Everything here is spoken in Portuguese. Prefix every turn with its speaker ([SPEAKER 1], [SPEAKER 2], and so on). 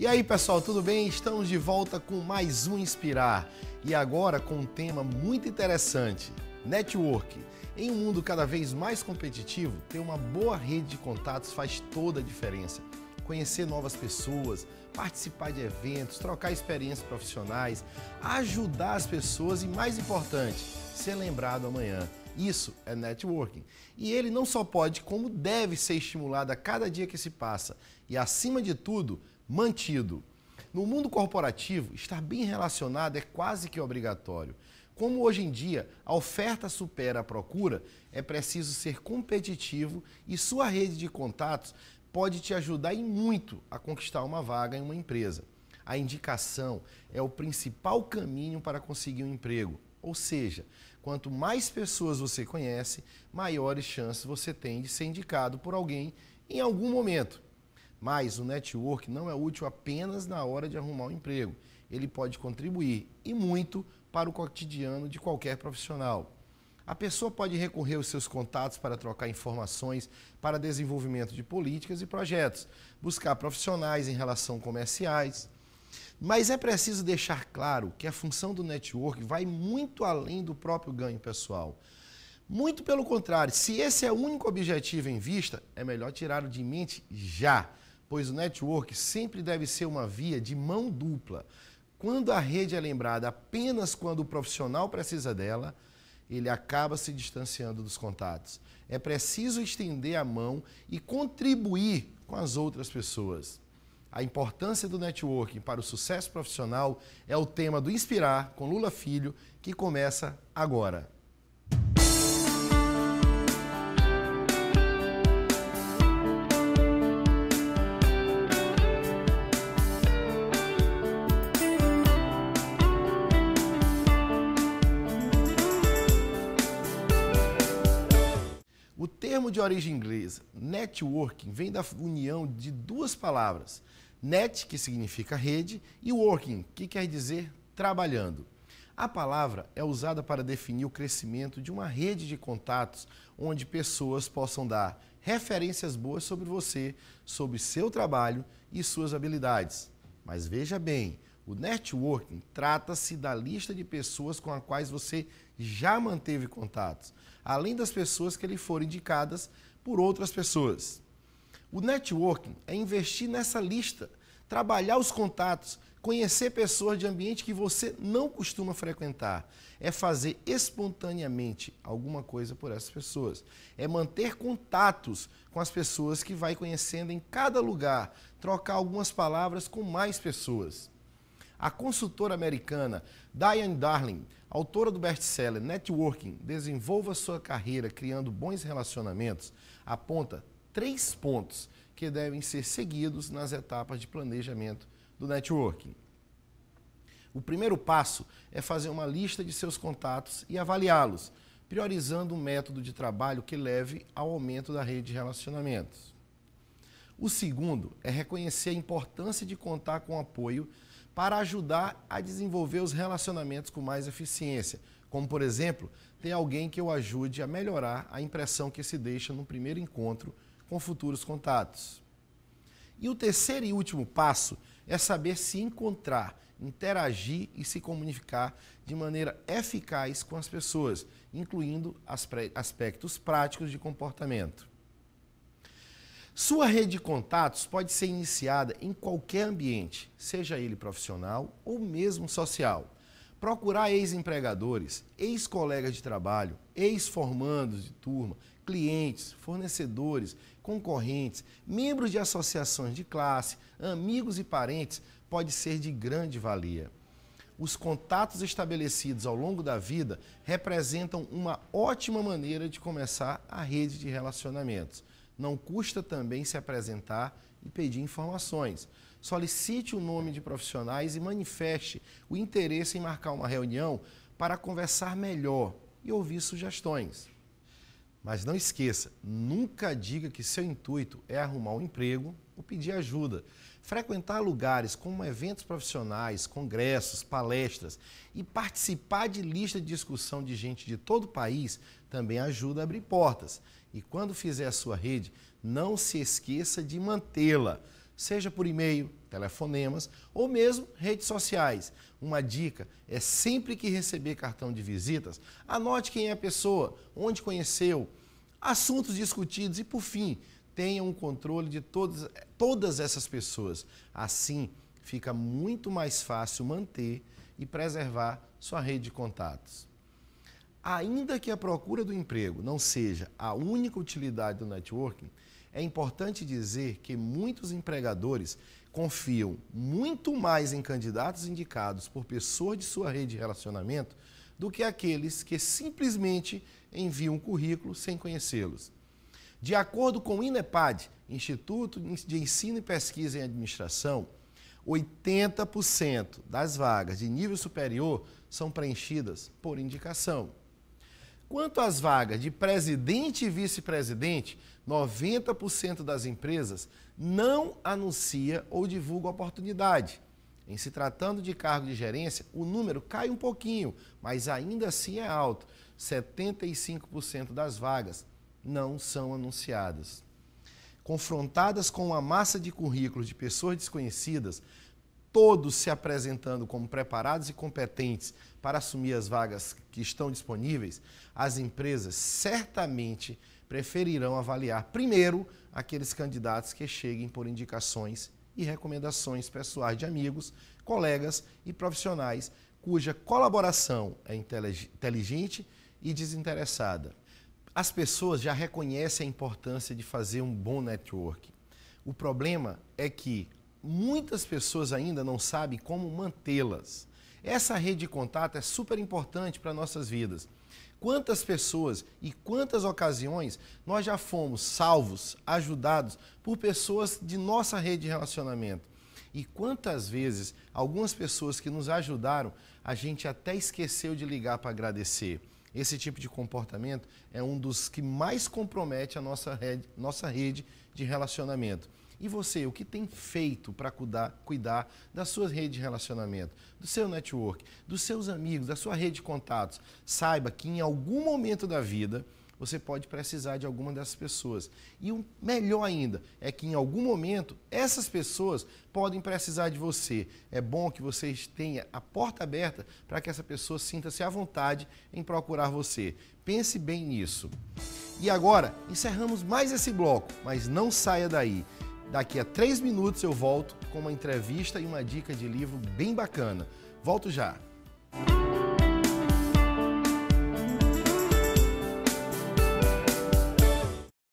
[SPEAKER 1] E aí, pessoal, tudo bem? Estamos de volta com mais um Inspirar e agora com um tema muito interessante: network. Em um mundo cada vez mais competitivo, ter uma boa rede de contatos faz toda a diferença. Conhecer novas pessoas, participar de eventos, trocar experiências profissionais, ajudar as pessoas e, mais importante, ser lembrado amanhã. Isso é networking. E ele não só pode, como deve ser estimulado a cada dia que se passa. E, acima de tudo, mantido. No mundo corporativo, estar bem relacionado é quase que obrigatório. Como hoje em dia a oferta supera a procura, é preciso ser competitivo e sua rede de contatos pode te ajudar e muito a conquistar uma vaga em uma empresa. A indicação é o principal caminho para conseguir um emprego. Ou seja, quanto mais pessoas você conhece, maiores chances você tem de ser indicado por alguém em algum momento. Mas o network não é útil apenas na hora de arrumar um emprego. Ele pode contribuir e muito para o cotidiano de qualquer profissional. A pessoa pode recorrer aos seus contatos para trocar informações para desenvolvimento de políticas e projetos, buscar profissionais em relação comerciais. Mas é preciso deixar claro que a função do network vai muito além do próprio ganho pessoal. Muito pelo contrário, se esse é o único objetivo em vista, é melhor tirá-lo de mente já pois o network sempre deve ser uma via de mão dupla. Quando a rede é lembrada apenas quando o profissional precisa dela, ele acaba se distanciando dos contatos. É preciso estender a mão e contribuir com as outras pessoas. A importância do networking para o sucesso profissional é o tema do Inspirar com Lula Filho, que começa agora. termo de origem inglesa, networking, vem da união de duas palavras: net, que significa rede, e working, que quer dizer trabalhando. A palavra é usada para definir o crescimento de uma rede de contatos onde pessoas possam dar referências boas sobre você, sobre seu trabalho e suas habilidades. Mas veja bem, o networking trata-se da lista de pessoas com as quais você já manteve contatos, além das pessoas que lhe foram indicadas por outras pessoas. O networking é investir nessa lista, trabalhar os contatos, conhecer pessoas de ambiente que você não costuma frequentar. É fazer espontaneamente alguma coisa por essas pessoas. É manter contatos com as pessoas que vai conhecendo em cada lugar, trocar algumas palavras com mais pessoas. A consultora americana Diane Darling, autora do best-seller Networking, desenvolva sua carreira criando bons relacionamentos, aponta três pontos que devem ser seguidos nas etapas de planejamento do networking. O primeiro passo é fazer uma lista de seus contatos e avaliá-los, priorizando um método de trabalho que leve ao aumento da rede de relacionamentos. O segundo é reconhecer a importância de contar com apoio para ajudar a desenvolver os relacionamentos com mais eficiência. Como, por exemplo, ter alguém que eu ajude a melhorar a impressão que se deixa no primeiro encontro com futuros contatos. E o terceiro e último passo é saber se encontrar, interagir e se comunicar de maneira eficaz com as pessoas, incluindo aspectos práticos de comportamento. Sua rede de contatos pode ser iniciada em qualquer ambiente, seja ele profissional ou mesmo social. Procurar ex-empregadores, ex-colegas de trabalho, ex-formandos de turma, clientes, fornecedores, concorrentes, membros de associações de classe, amigos e parentes pode ser de grande valia. Os contatos estabelecidos ao longo da vida representam uma ótima maneira de começar a rede de relacionamentos não custa também se apresentar e pedir informações. Solicite o nome de profissionais e manifeste o interesse em marcar uma reunião para conversar melhor e ouvir sugestões. Mas não esqueça, nunca diga que seu intuito é arrumar um emprego ou pedir ajuda. Frequentar lugares como eventos profissionais, congressos, palestras e participar de lista de discussão de gente de todo o país também ajuda a abrir portas. E quando fizer a sua rede, não se esqueça de mantê-la, seja por e-mail, telefonemas ou mesmo redes sociais. Uma dica é sempre que receber cartão de visitas, anote quem é a pessoa, onde conheceu, assuntos discutidos e, por fim, tenha um controle de todas, todas essas pessoas. Assim, fica muito mais fácil manter e preservar sua rede de contatos. Ainda que a procura do emprego não seja a única utilidade do networking, é importante dizer que muitos empregadores confiam muito mais em candidatos indicados por pessoas de sua rede de relacionamento do que aqueles que simplesmente enviam um currículo sem conhecê-los. De acordo com o INEPAD, Instituto de Ensino e Pesquisa em Administração, 80% das vagas de nível superior são preenchidas por indicação. Quanto às vagas de presidente e vice-presidente, 90% das empresas não anuncia ou divulga a oportunidade. Em se tratando de cargo de gerência, o número cai um pouquinho, mas ainda assim é alto. 75% das vagas não são anunciadas. Confrontadas com uma massa de currículos de pessoas desconhecidas, todos se apresentando como preparados e competentes para assumir as vagas que estão disponíveis, as empresas certamente preferirão avaliar primeiro aqueles candidatos que cheguem por indicações e recomendações pessoais de amigos, colegas e profissionais cuja colaboração é inteligente e desinteressada. As pessoas já reconhecem a importância de fazer um bom network. O problema é que muitas pessoas ainda não sabem como mantê-las. Essa rede de contato é super importante para nossas vidas. Quantas pessoas e quantas ocasiões nós já fomos salvos, ajudados por pessoas de nossa rede de relacionamento. E quantas vezes algumas pessoas que nos ajudaram, a gente até esqueceu de ligar para agradecer. Esse tipo de comportamento é um dos que mais compromete a nossa rede, nossa rede de relacionamento. E você, o que tem feito para cuidar, cuidar da sua rede de relacionamento, do seu network, dos seus amigos, da sua rede de contatos? Saiba que em algum momento da vida você pode precisar de alguma dessas pessoas. E o melhor ainda é que em algum momento essas pessoas podem precisar de você. É bom que vocês tenha a porta aberta para que essa pessoa sinta-se à vontade em procurar você. Pense bem nisso. E agora encerramos mais esse bloco, mas não saia daí. Daqui a três minutos eu volto com uma entrevista e uma dica de livro bem bacana. Volto já!